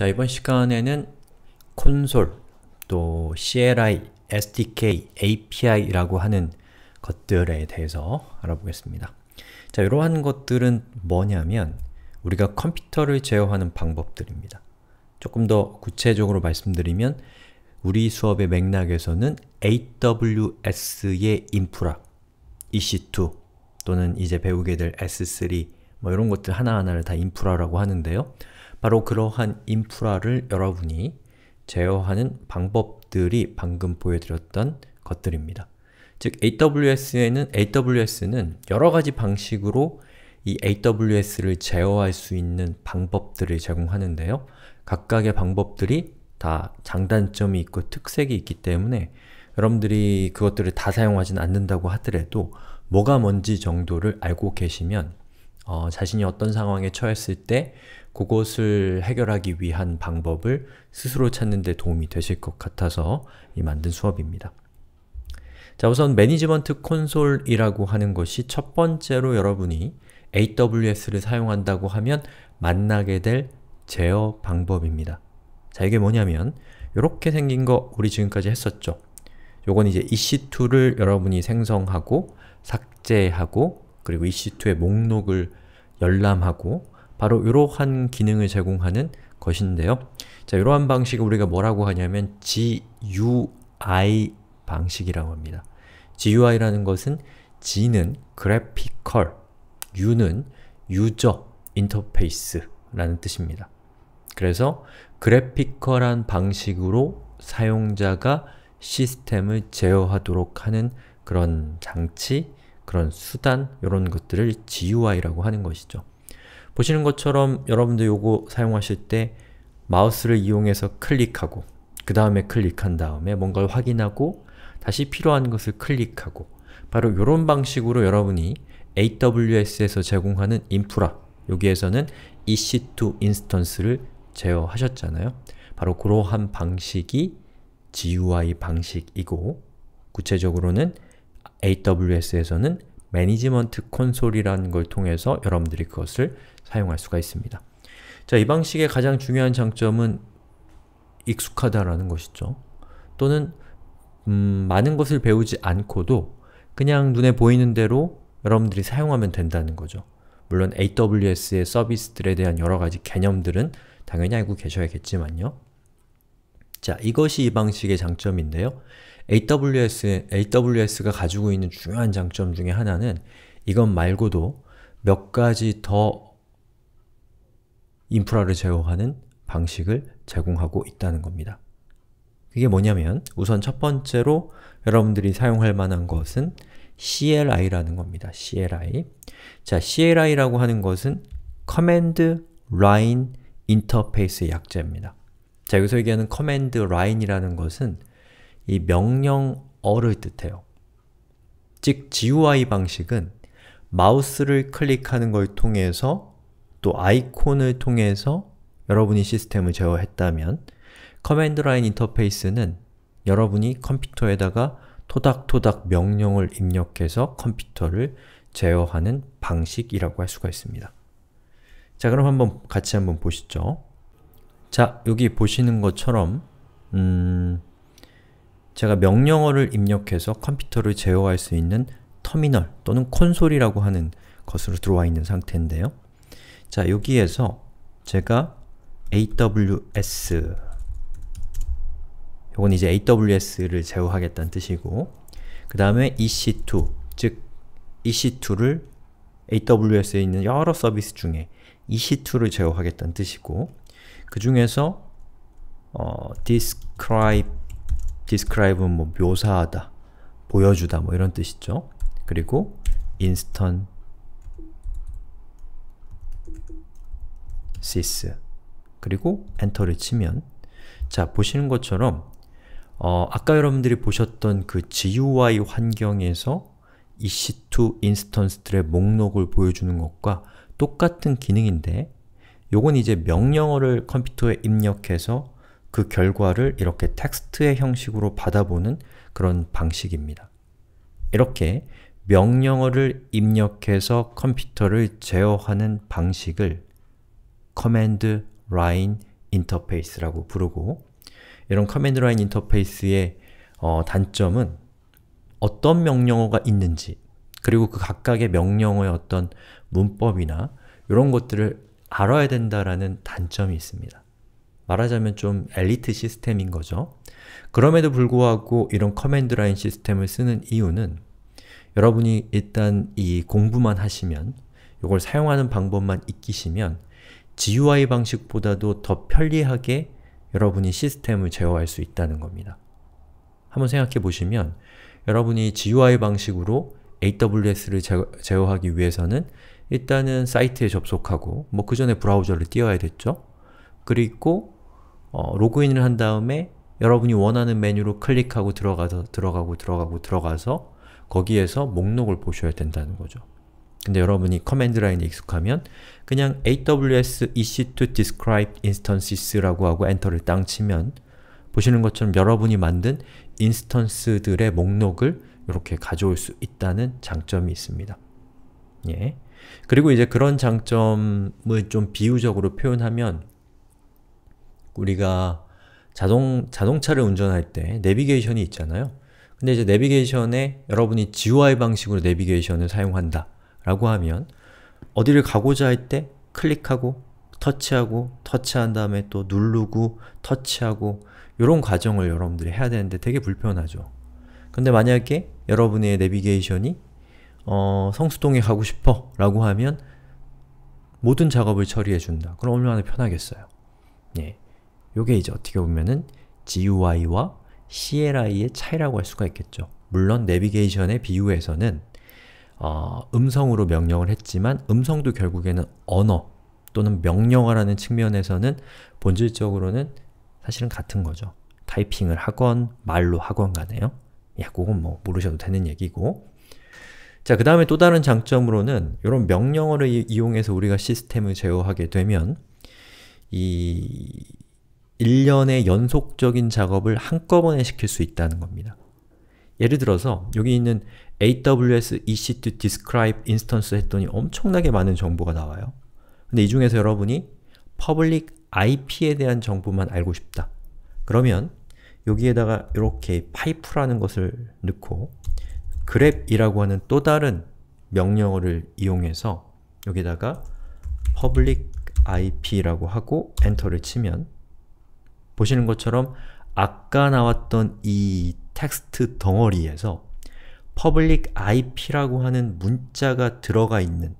자, 이번 시간에는 콘솔, 또 CLI, SDK, API라고 하는 것들에 대해서 알아보겠습니다. 자, 이러한 것들은 뭐냐면 우리가 컴퓨터를 제어하는 방법들입니다. 조금 더 구체적으로 말씀드리면 우리 수업의 맥락에서는 AWS의 인프라, EC2 또는 이제 배우게 될 S3 뭐 이런 것들 하나하나를 다 인프라라고 하는데요. 바로 그러한 인프라를 여러분이 제어하는 방법들이 방금 보여드렸던 것들입니다. 즉 AWS에는 AWS는 여러 가지 방식으로 이 AWS를 제어할 수 있는 방법들을 제공하는데요. 각각의 방법들이 다 장단점이 있고 특색이 있기 때문에 여러분들이 그것들을 다 사용하진 않는다고 하더라도 뭐가 뭔지 정도를 알고 계시면 어, 자신이 어떤 상황에 처했을 때 그것을 해결하기 위한 방법을 스스로 찾는 데 도움이 되실 것 같아서 이 만든 수업입니다. 자 우선 매니지먼트 콘솔이라고 하는 것이 첫 번째로 여러분이 AWS를 사용한다고 하면 만나게 될 제어 방법입니다. 자 이게 뭐냐면 이렇게 생긴 거 우리 지금까지 했었죠. 요건 이제 EC2를 여러분이 생성하고 삭제하고 그리고 EC2의 목록을 열람하고 바로 이러한 기능을 제공하는 것인데요. 자, 이러한 방식을 우리가 뭐라고 하냐면 GUI 방식이라고 합니다. GUI라는 것은 G는 그래피컬, U는 유저 인터페이스라는 뜻입니다. 그래서 그래피컬한 방식으로 사용자가 시스템을 제어하도록 하는 그런 장치, 그런 수단, 이런 것들을 GUI라고 하는 것이죠. 보시는 것처럼 여러분들 요거 사용하실 때 마우스를 이용해서 클릭하고 그 다음에 클릭한 다음에 뭔가를 확인하고 다시 필요한 것을 클릭하고 바로 이런 방식으로 여러분이 AWS에서 제공하는 인프라 여기에서는 EC2 인스턴스를 제어하셨잖아요. 바로 그러한 방식이 GUI 방식이고 구체적으로는 AWS에서는 매니지먼트 콘솔이라는 걸 통해서 여러분들이 그것을 사용할 수가 있습니다. 자, 이 방식의 가장 중요한 장점은 익숙하다라는 것이죠. 또는 음, 많은 것을 배우지 않고도 그냥 눈에 보이는 대로 여러분들이 사용하면 된다는 거죠. 물론 AWS의 서비스들에 대한 여러가지 개념들은 당연히 알고 계셔야겠지만요. 자, 이것이 이 방식의 장점인데요. AWS, AWS가 가지고 있는 중요한 장점 중에 하나는 이것 말고도 몇 가지 더 인프라를 제어하는 방식을 제공하고 있다는 겁니다. 그게 뭐냐면 우선 첫 번째로 여러분들이 사용할 만한 것은 CLI라는 겁니다. CLI 자, CLI라고 하는 것은 Command Line i n t e r f a c e 약자입니다. 자, 여기서 얘기하는 Command Line이라는 것은 이 명령어를 뜻해요. 즉, GUI 방식은 마우스를 클릭하는 걸 통해서 또 아이콘을 통해서 여러분이 시스템을 제어했다면 커맨드 라인 인터페이스는 여러분이 컴퓨터에다가 토닥토닥 명령을 입력해서 컴퓨터를 제어하는 방식이라고 할 수가 있습니다. 자 그럼 한번 같이 한번 보시죠. 자 여기 보시는 것처럼 음, 제가 명령어를 입력해서 컴퓨터를 제어할 수 있는 터미널 또는 콘솔이라고 하는 것으로 들어와 있는 상태인데요. 자, 여기에서 제가 aws 이건 이제 aws를 제어하겠다는 뜻이고 그 다음에 ec2 즉 ec2를 aws에 있는 여러 서비스 중에 ec2를 제어하겠다는 뜻이고 그 중에서 어, describe d e s c r i b e 은뭐 묘사하다 보여주다 뭐 이런 뜻이죠. 그리고 instant sys 그리고 엔터를 치면 자 보시는 것처럼 어, 아까 여러분들이 보셨던 그 GUI 환경에서 EC2 인스턴스들의 목록을 보여주는 것과 똑같은 기능인데 요건 이제 명령어를 컴퓨터에 입력해서 그 결과를 이렇게 텍스트의 형식으로 받아보는 그런 방식입니다. 이렇게 명령어를 입력해서 컴퓨터를 제어하는 방식을 command line i n t e r f a c e 라고 부르고 이런 command line i n t e r f a c e 의 어, 단점은 어떤 명령어가 있는지 그리고 그 각각의 명령어의 어떤 문법이나 이런 것들을 알아야 된다라는 단점이 있습니다. 말하자면 좀 엘리트 시스템인 거죠. 그럼에도 불구하고 이런 커맨드 라인 시스템을 쓰는 이유는 여러분이 일단 이 공부만 하시면 이걸 사용하는 방법만 익히시면 GUI 방식보다도 더 편리하게 여러분이 시스템을 제어할 수 있다는 겁니다. 한번 생각해 보시면 여러분이 GUI 방식으로 AWS를 제어하기 위해서는 일단은 사이트에 접속하고 뭐그 전에 브라우저를 띄워야 됐죠? 그리고 어, 로그인을 한 다음에 여러분이 원하는 메뉴로 클릭하고 들어가서 들어가고 들어가고 들어가서 거기에서 목록을 보셔야 된다는 거죠. 근데 여러분이 커맨드 라인에 익숙하면 그냥 aws ec2 describe instances라고 하고 엔터를 땅 치면 보시는 것처럼 여러분이 만든 인스턴스들의 목록을 이렇게 가져올 수 있다는 장점이 있습니다. 예. 그리고 이제 그런 장점을 좀 비유적으로 표현하면 우리가 자동, 자동차를 운전할 때 내비게이션이 있잖아요. 근데 이제 내비게이션에 여러분이 GUI 방식으로 내비게이션을 사용한다. 라고 하면 어디를 가고자 할 때 클릭하고 터치하고 터치한 다음에 또 누르고 터치하고 이런 과정을 여러분들이 해야 되는데 되게 불편하죠. 근데 만약에 여러분의 내비게이션이 어, 성수동에 가고 싶어 라고 하면 모든 작업을 처리해준다. 그럼 얼마나 편하겠어요. 예. 요게 이제 어떻게 보면은 GUI와 CLI의 차이라고 할 수가 있겠죠. 물론 내비게이션의 비유에서는 어, 음성으로 명령을 했지만 음성도 결국에는 언어 또는 명령어라는 측면에서는 본질적으로는 사실은 같은 거죠. 타이핑을 하건 말로 하건 가네요. 야, 그건 뭐 모르셔도 되는 얘기고 자, 그 다음에 또 다른 장점으로는 이런 명령어를 이, 용해서 우리가 시스템을 제어하게 되면 이 일련의 연속적인 작업을 한꺼번에 시킬 수 있다는 겁니다. 예를 들어서 여기 있는 AWS EC2 Describe Instance 했더니 엄청나게 많은 정보가 나와요. 근데 이 중에서 여러분이 Public IP에 대한 정보만 알고 싶다. 그러면 여기에다가 이렇게 파이프라는 것을 넣고 g r e p 이라고 하는 또 다른 명령어를 이용해서 여기다가 public ip라고 하고 엔터를 치면 보시는 것처럼 아까 나왔던 이 텍스트 덩어리에서 public IP라고 하는 문자가 들어가 있는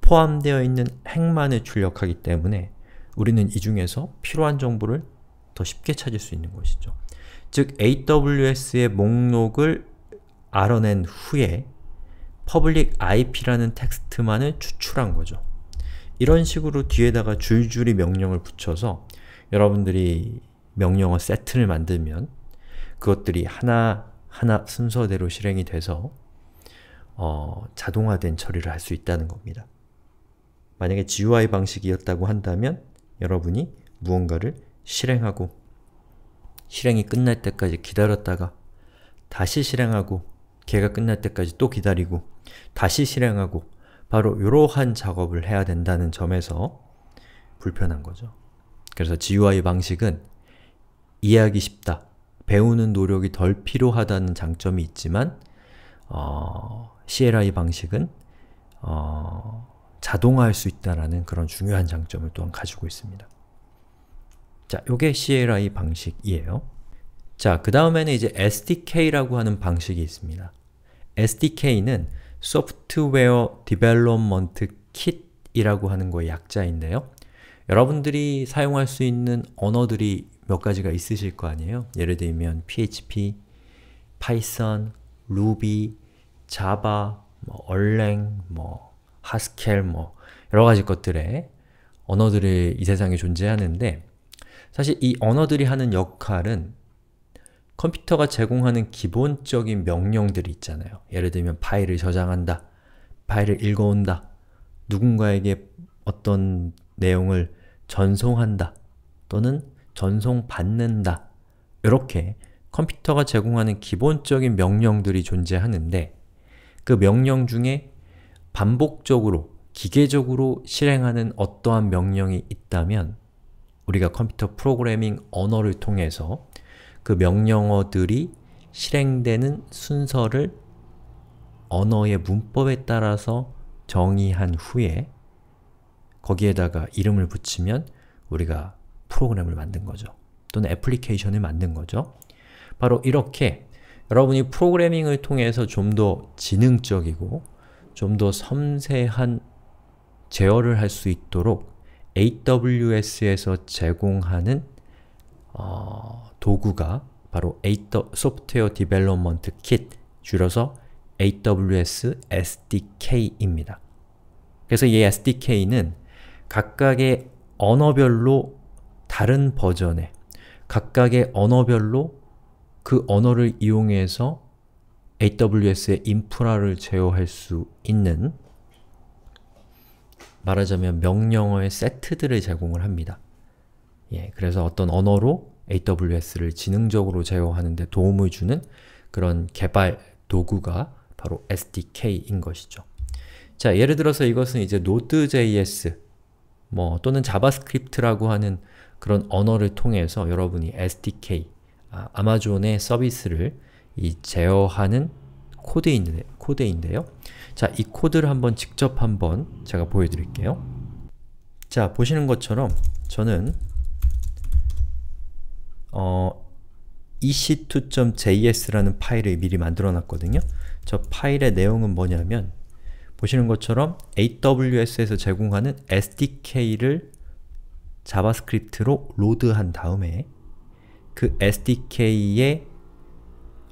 포함되어 있는 행만을 출력하기 때문에 우리는 이 중에서 필요한 정보를 더 쉽게 찾을 수 있는 것이죠. 즉 AWS의 목록을 알아낸 후에 public IP라는 텍스트만을 추출한 거죠. 이런 식으로 뒤에다가 줄줄이 명령을 붙여서 여러분들이 명령어 세트를 만들면 그것들이 하나 하나 순서대로 실행이 돼서 어, 자동화된 처리를 할 수 있다는 겁니다. 만약에 GUI 방식이었다고 한다면 여러분이 무언가를 실행하고 실행이 끝날 때까지 기다렸다가 다시 실행하고 걔가 끝날 때까지 또 기다리고 다시 실행하고 바로 이러한 작업을 해야 된다는 점에서 불편한 거죠. 그래서 GUI 방식은 이해하기 쉽다. 배우는 노력이 덜 필요하다는 장점이 있지만 어, CLI 방식은 어, 자동화할 수있다는 그런 중요한 장점을 또한 가지고 있습니다. 자, 요게 CLI 방식이에요. 자, 그 다음에는 이제 SDK라고 하는 방식이 있습니다. SDK는 Software Development Kit이라고 하는 거의 약자인데요. 여러분들이 사용할 수 있는 언어들이 몇 가지가 있으실 거 아니에요? 예를 들면 PHP, Python, 파이썬, 루비, 자바, 뭐 얼랭, 뭐 하스켈, 뭐 여러 가지 것들의 언어들이 이 세상에 존재하는데 사실 이 언어들이 하는 역할은 컴퓨터가 제공하는 기본적인 명령들이 있잖아요. 예를 들면 파일을 저장한다, 파일을 읽어온다, 누군가에게 어떤 내용을 전송한다, 또는 전송받는다 이렇게 컴퓨터가 제공하는 기본적인 명령들이 존재하는데 그 명령 중에 반복적으로, 기계적으로 실행하는 어떠한 명령이 있다면 우리가 컴퓨터 프로그래밍 언어를 통해서 그 명령어들이 실행되는 순서를 언어의 문법에 따라서 정의한 후에 거기에다가 이름을 붙이면 우리가 프로그램을 만든 거죠. 또는 애플리케이션을 만든 거죠. 바로 이렇게 여러분이 프로그래밍을 통해서 좀 더 지능적이고 좀 더 섬세한 제어를 할 수 있도록 AWS에서 제공하는 어, 도구가 바로 A 소프트웨어 디벨롭먼트 킷, 줄여서 AWS SDK입니다. 그래서 이 SDK는 각각의 언어별로 다른 버전에 각각의 언어별로 그 언어를 이용해서 AWS의 인프라를 제어할 수 있는 말하자면 명령어의 세트들을 제공을 합니다. 예, 그래서 어떤 언어로 AWS를 지능적으로 제어하는 데 도움을 주는 그런 개발 도구가 바로 SDK인 것이죠. 자, 예를 들어서 이것은 이제 Node.js 뭐 또는 자바스크립트라고 하는 그런 언어를 통해서 여러분이 SDK, 아, 마존의 서비스를 이 제어하는 코드인데, 코드인데요. 자, 이 코드를 한번 직접 한번 제가 보여드릴게요. 자, 보시는 것처럼 저는 어, ec2.js라는 파일을 미리 만들어놨거든요. 저 파일의 내용은 뭐냐면 보시는 것처럼 AWS에서 제공하는 SDK를 자바스크립트로 로드한 다음에 그 SDK의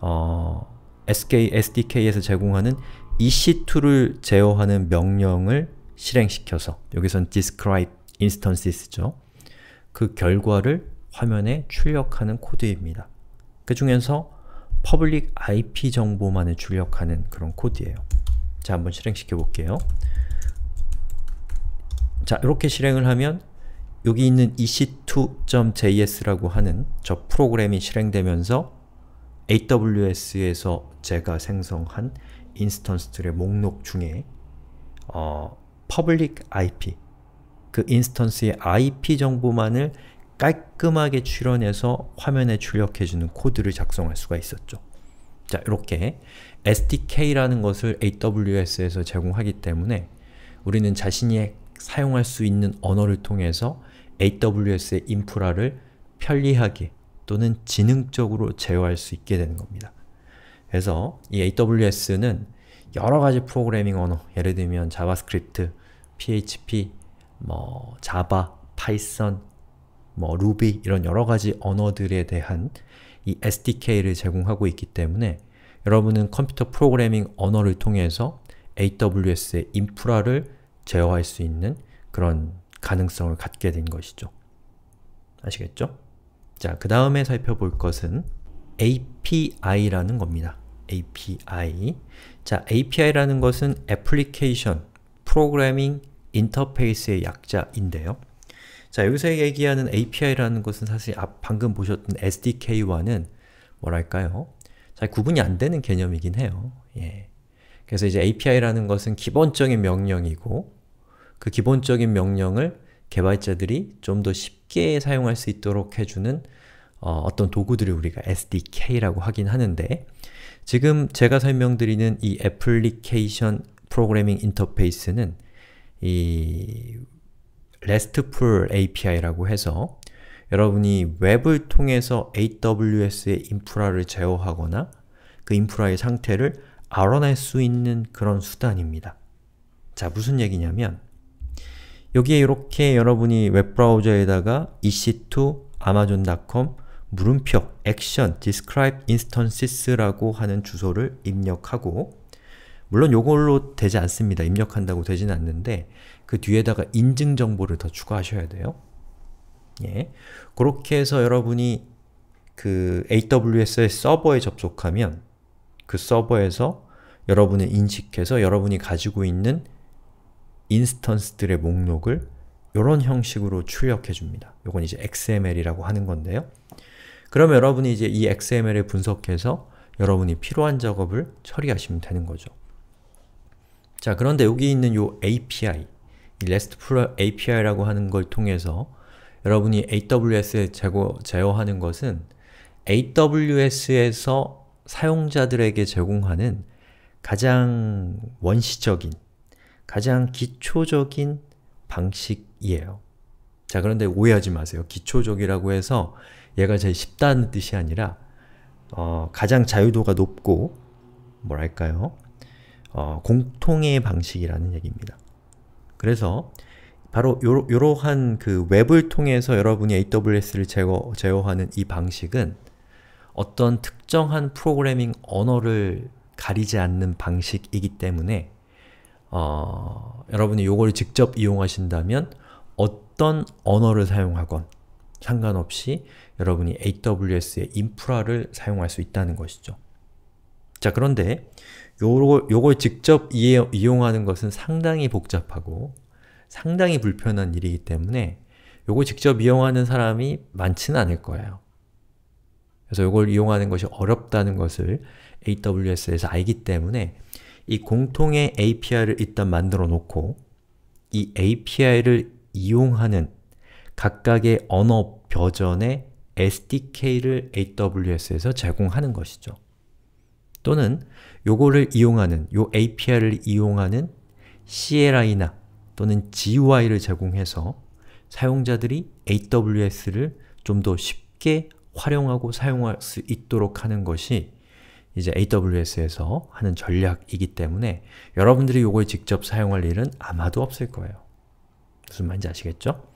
어, SK, SDK에서 제공하는 EC2를 제어하는 명령을 실행시켜서 여기선 describe instances죠. 그 결과를 화면에 출력하는 코드입니다. 그 중에서 public IP 정보만을 출력하는 그런 코드예요. 자, 한번 실행시켜 볼게요. 자, 이렇게 실행을 하면 여기 있는 ec2.js라고 하는 저 프로그램이 실행되면서 AWS에서 제가 생성한 인스턴스들의 목록 중에 어, public IP 그 인스턴스의 IP 정보만을 깔끔하게 출현해서 화면에 출력해주는 코드를 작성할 수가 있었죠. 자, 이렇게 SDK라는 것을 AWS에서 제공하기 때문에 우리는 자신이 사용할 수 있는 언어를 통해서 AWS의 인프라를 편리하게 또는 지능적으로 제어할 수 있게 되는 겁니다. 그래서 이 AWS는 여러 가지 프로그래밍 언어, 예를 들면 자바스크립트, PHP, 뭐 자바, 파이썬, 뭐 루비 이런 여러 가지 언어들에 대한 이 SDK를 제공하고 있기 때문에 여러분은 컴퓨터 프로그래밍 언어를 통해서 AWS의 인프라를 제어할 수 있는 그런 가능성을 갖게 된 것이죠. 아시겠죠? 자, 그 다음에 살펴볼 것은 API라는 겁니다. API 자, API라는 것은 Application Programming Interface의 약자인데요. 자, 여기서 얘기하는 API라는 것은 사실 앞 방금 보셨던 SDK와는 뭐랄까요? 잘 구분이 안 되는 개념이긴 해요. 예. 그래서 이제 API라는 것은 기본적인 명령이고 그 기본적인 명령을 개발자들이 좀 더 쉽게 사용할 수 있도록 해주는 어, 떤 도구들을 우리가 SDK라고 하긴 하는데 지금 제가 설명드리는 이 애플리케이션 프로그래밍 인터페이스는 이 RESTful API라고 해서 여러분이 웹을 통해서 AWS의 인프라를 제어하거나 그 인프라의 상태를 알아낼 수 있는 그런 수단입니다. 자, 무슨 얘기냐면 여기에 이렇게 여러분이 웹브라우저에다가 ec2 amazon.com 물음표 action describe instances라고 하는 주소를 입력하고 물론 이걸로 되지 않습니다. 입력한다고 되진 않는데 그 뒤에다가 인증 정보를 더 추가하셔야 돼요. 예. 그렇게 해서 여러분이 그 AWS의 서버에 접속하면 그 서버에서 여러분을 인식해서 여러분이 가지고 있는 인스턴스들의 목록을 이런 형식으로 출력해 줍니다. 요건 이제 XML이라고 하는 건데요. 그럼 여러분이 이제 이 XML을 분석해서 여러분이 필요한 작업을 처리하시면 되는 거죠. 자, 그런데 여기 있는 요 API, 이 RESTful API라고 하는 걸 통해서 여러분이 AWS에 제거, 제어하는 것은 AWS에서 사용자들에게 제공하는 가장 원시적인 가장 기초적인 방식이에요. 자, 그런데 오해하지 마세요. 기초적이라고 해서 얘가 제일 쉽다는 뜻이 아니라 어, 가장 자유도가 높고 뭐랄까요? 어, 공통의 방식이라는 얘기입니다. 그래서 바로 요러, 요러한 그 웹을 통해서 여러분이 AWS를 제어, 제어하는 이 방식은 어떤 특정한 프로그래밍 언어를 가리지 않는 방식이기 때문에 어, 여러분이 요걸 직접 이용하신다면 어떤 언어를 사용하건 상관없이 여러분이 AWS의 인프라를 사용할 수 있다는 것이죠. 자 그런데 요걸, 요걸 직접 이해, 이용하는 것은 상당히 복잡하고 상당히 불편한 일이기 때문에 요걸 직접 이용하는 사람이 많지는 않을 거예요. 그래서 요걸 이용하는 것이 어렵다는 것을 AWS에서 알기 때문에 이 공통의 API를 일단 만들어 놓고 이 API를 이용하는 각각의 언어 버전의 SDK를 AWS에서 제공하는 것이죠. 또는 요거를 이용하는, 요 API를 이용하는 CLI나 또는 GUI를 제공해서 사용자들이 AWS를 좀 더 쉽게 활용하고 사용할 수 있도록 하는 것이 이제 AWS에서 하는 전략이기 때문에 여러분들이 요걸 직접 사용할 일은 아마도 없을 거예요. 무슨 말인지 아시겠죠?